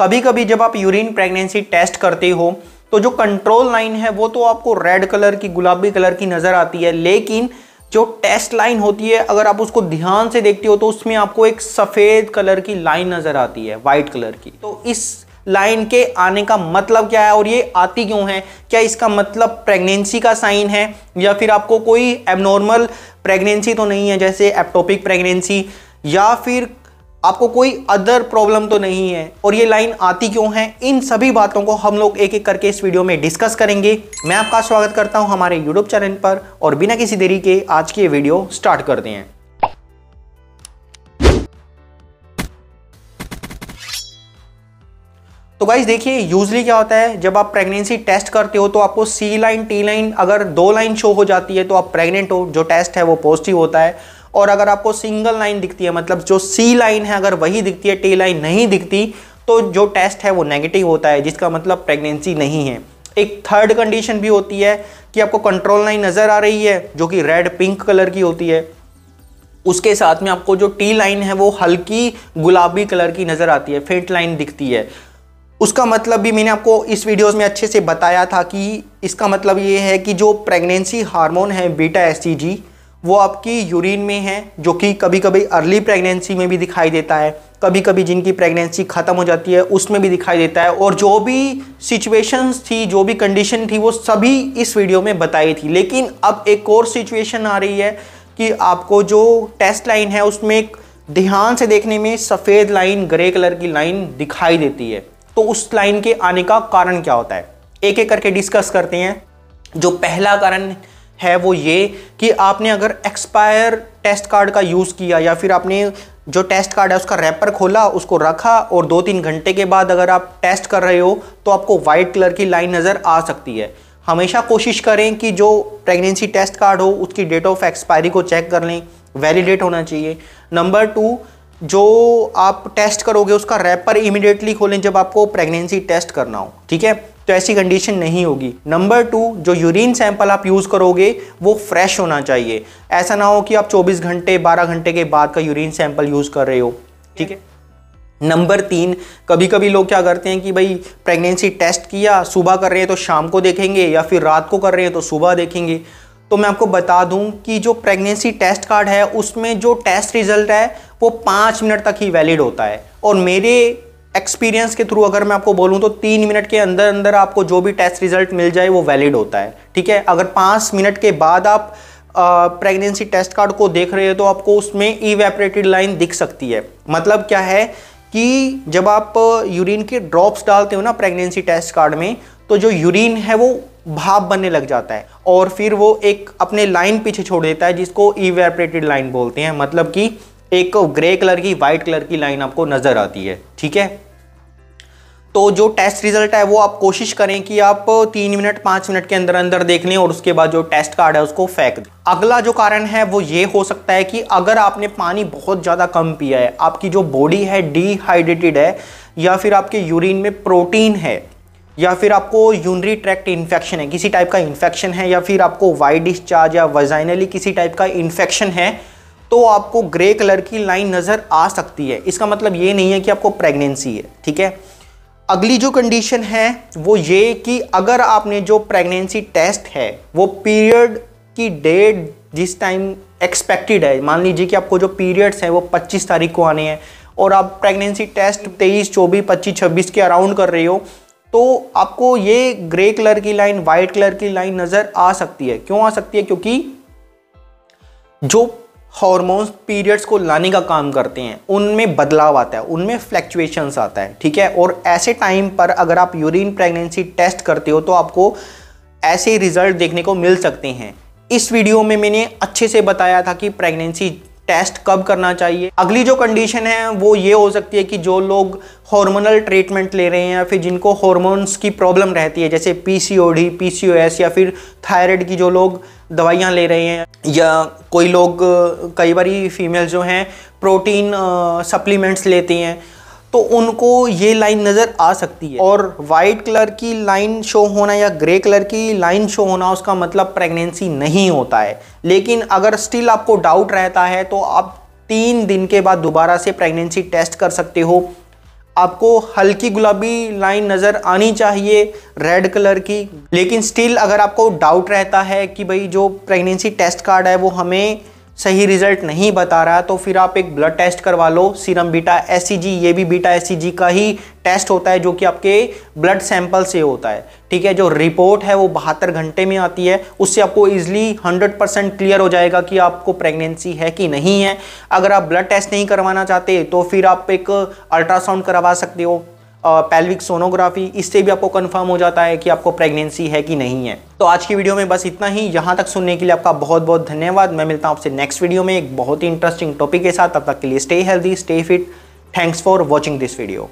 कभी कभी जब आप यूरिन प्रेगनेंसी टेस्ट करते हो तो जो कंट्रोल लाइन है वो तो आपको रेड कलर की गुलाबी कलर की नज़र आती है लेकिन जो टेस्ट लाइन होती है अगर आप उसको ध्यान से देखते हो तो उसमें आपको एक सफ़ेद कलर की लाइन नज़र आती है वाइट कलर की तो इस लाइन के आने का मतलब क्या है और ये आती क्यों है क्या इसका मतलब प्रेगनेंसी का साइन है या फिर आपको कोई एबनॉर्मल प्रेगनेंसी तो नहीं है जैसे एप्टोपिक प्रेगनेंसी या फिर आपको कोई अदर प्रॉब्लम तो नहीं है और ये लाइन आती क्यों है इन सभी बातों को हम लोग एक एक करके इस वीडियो में डिस्कस करेंगे मैं आपका स्वागत करता हूं हमारे यूट्यूब चैनल पर और बिना किसी देरी के आज की ये वीडियो स्टार्ट करते हैं तो गाइज देखिए यूजली क्या होता है जब आप प्रेगनेंसी टेस्ट करते हो तो आपको सी लाइन टी लाइन अगर दो लाइन शो हो जाती है तो आप प्रेग्नेंट हो जो टेस्ट है वो पॉजिटिव होता है और अगर आपको सिंगल लाइन दिखती है मतलब जो सी लाइन है अगर वही दिखती है टी लाइन नहीं दिखती तो जो टेस्ट है वो नेगेटिव होता है जिसका मतलब प्रेगनेंसी नहीं है एक थर्ड कंडीशन भी होती है कि आपको कंट्रोल लाइन नज़र आ रही है जो कि रेड पिंक कलर की होती है उसके साथ में आपको जो टी लाइन है वो हल्की गुलाबी कलर की नज़र आती है फेंट लाइन दिखती है उसका मतलब भी मैंने आपको इस वीडियोस में अच्छे से बताया था कि इसका मतलब ये है कि जो प्रेगनेंसी हार्मोन है बीटा एस वो आपकी यूरिन में है जो कि कभी कभी अर्ली प्रेगनेंसी में भी दिखाई देता है कभी कभी जिनकी प्रेगनेंसी ख़त्म हो जाती है उसमें भी दिखाई देता है और जो भी सिचुएशंस थी जो भी कंडीशन थी वो सभी इस वीडियो में बताई थी लेकिन अब एक और सिचुएशन आ रही है कि आपको जो टेस्ट लाइन है उसमें ध्यान से देखने में सफ़ेद लाइन ग्रे कलर की लाइन दिखाई देती है तो उस लाइन के आने का कारण क्या होता है एक एक करके डिस्कस करते हैं जो पहला कारण है वो ये कि आपने अगर एक्सपायर टेस्ट कार्ड का यूज़ किया या फिर आपने जो टेस्ट कार्ड है उसका रैपर खोला उसको रखा और दो तीन घंटे के बाद अगर आप टेस्ट कर रहे हो तो आपको वाइट कलर की लाइन नज़र आ सकती है हमेशा कोशिश करें कि जो प्रेगनेंसी टेस्ट कार्ड हो उसकी डेट ऑफ एक्सपायरी को चेक कर लें वैलिडेट होना चाहिए नंबर टू जो आप टेस्ट करोगे उसका रैपर इमिडिएटली खोलें जब आपको प्रेगनेंसी टेस्ट करना हो ठीक है तो ऐसी कंडीशन नहीं होगी नंबर टू जो यूरिन सैंपल आप यूज़ करोगे वो फ्रेश होना चाहिए ऐसा ना हो कि आप 24 घंटे 12 घंटे के बाद का यूरिन सैंपल यूज़ कर रहे हो ठीक है नंबर तीन कभी कभी लोग क्या करते हैं कि भाई प्रेगनेंसी टेस्ट किया सुबह कर रहे हैं तो शाम को देखेंगे या फिर रात को कर रहे हैं तो सुबह देखेंगे तो मैं आपको बता दूं कि जो प्रेगनेंसी टेस्ट कार्ड है उसमें जो टेस्ट रिजल्ट है वो पाँच मिनट तक ही वैलिड होता है और मेरे एक्सपीरियंस के थ्रू अगर मैं आपको बोलूं तो तीन मिनट के अंदर अंदर आपको जो भी टेस्ट रिजल्ट मिल जाए वो वैलिड होता है ठीक है अगर पाँच मिनट के बाद आप प्रेगनेंसी टेस्ट कार्ड को देख रहे हो तो आपको उसमें इवेपरेटेड लाइन दिख सकती है मतलब क्या है कि जब आप यूरिन के ड्रॉप्स डालते हो ना प्रेगनेंसी टेस्ट कार्ड में तो जो यूरिन है वो भाप बनने लग जाता है और फिर वो एक अपने लाइन पीछे छोड़ देता है जिसको इवेपरेटेड लाइन बोलते हैं मतलब कि एक ग्रे कलर की व्हाइट कलर की लाइन आपको नज़र आती है ठीक है तो जो टेस्ट रिजल्ट है वो आप कोशिश करें कि आप तीन मिनट पांच मिनट के अंदर अंदर देख लें और उसके बाद जो टेस्ट कार्ड है उसको फेंक दें अगला जो कारण है वो ये हो सकता है कि अगर आपने पानी बहुत ज़्यादा कम पिया है आपकी जो बॉडी है डिहाइड्रेटेड है या फिर आपके यूरिन में प्रोटीन है या फिर आपको यूनरी ट्रैक्ट इन्फेक्शन है किसी टाइप का इन्फेक्शन है या फिर आपको वाई डिस्चार्ज या वजाइनली किसी टाइप का इन्फेक्शन है तो आपको ग्रे कलर की लाइन नज़र आ सकती है इसका मतलब ये नहीं है कि आपको प्रेगनेंसी है ठीक है अगली जो कंडीशन है वो ये कि अगर आपने जो प्रेगनेंसी टेस्ट है वो पीरियड की डेट जिस टाइम एक्सपेक्टेड है मान लीजिए कि आपको जो पीरियड्स हैं वो 25 तारीख को आने हैं और आप प्रेगनेंसी टेस्ट 23, 24, 25, 26 के अराउंड कर रहे हो तो आपको ये ग्रे कलर की लाइन वाइट कलर की लाइन नज़र आ सकती है क्यों आ सकती है क्योंकि जो हॉर्मोन्स पीरियड्स को लाने का काम करते हैं उनमें बदलाव आता है उनमें फ्लैक्चुएशंस आता है ठीक है और ऐसे टाइम पर अगर आप यूरिन प्रेगनेंसी टेस्ट करते हो तो आपको ऐसे रिजल्ट देखने को मिल सकते हैं इस वीडियो में मैंने अच्छे से बताया था कि प्रेगनेंसी टेस्ट कब करना चाहिए अगली जो कंडीशन है वो ये हो सकती है कि जो लोग हार्मोनल ट्रीटमेंट ले रहे हैं या फिर जिनको हार्मोन्स की प्रॉब्लम रहती है जैसे पीसीओडी, पीसीओएस या फिर थायराइड की जो लोग दवाइयाँ ले रहे हैं या कोई लोग कई बार फीमेल जो हैं प्रोटीन सप्लीमेंट्स लेती हैं तो उनको ये लाइन नज़र आ सकती है और वाइट कलर की लाइन शो होना या ग्रे कलर की लाइन शो होना उसका मतलब प्रेगनेंसी नहीं होता है लेकिन अगर स्टिल आपको डाउट रहता है तो आप तीन दिन के बाद दोबारा से प्रेगनेंसी टेस्ट कर सकते हो आपको हल्की गुलाबी लाइन नज़र आनी चाहिए रेड कलर की लेकिन स्टिल अगर आपको डाउट रहता है कि भाई जो प्रेगनेंसी टेस्ट कार्ड है वो हमें सही रिजल्ट नहीं बता रहा तो फिर आप एक ब्लड टेस्ट करवा लो सीरम बीटा एस ये भी बीटा एस का ही टेस्ट होता है जो कि आपके ब्लड सैंपल से होता है ठीक है जो रिपोर्ट है वो बहत्तर घंटे में आती है उससे आपको इजिली 100 परसेंट क्लियर हो जाएगा कि आपको प्रेगनेंसी है कि नहीं है अगर आप ब्लड टेस्ट नहीं करवाना चाहते तो फिर आप एक अल्ट्रासाउंड करवा सकते हो पेल्विक सोनोग्राफी इससे भी आपको कंफर्म हो जाता है कि आपको प्रेगनेंसी है कि नहीं है तो आज की वीडियो में बस इतना ही यहाँ तक सुनने के लिए आपका बहुत बहुत धन्यवाद मैं मिलता हूँ आपसे नेक्स्ट वीडियो में एक बहुत ही इंटरेस्टिंग टॉपिक के साथ तब तक के लिए stay healthy stay fit thanks for watching this video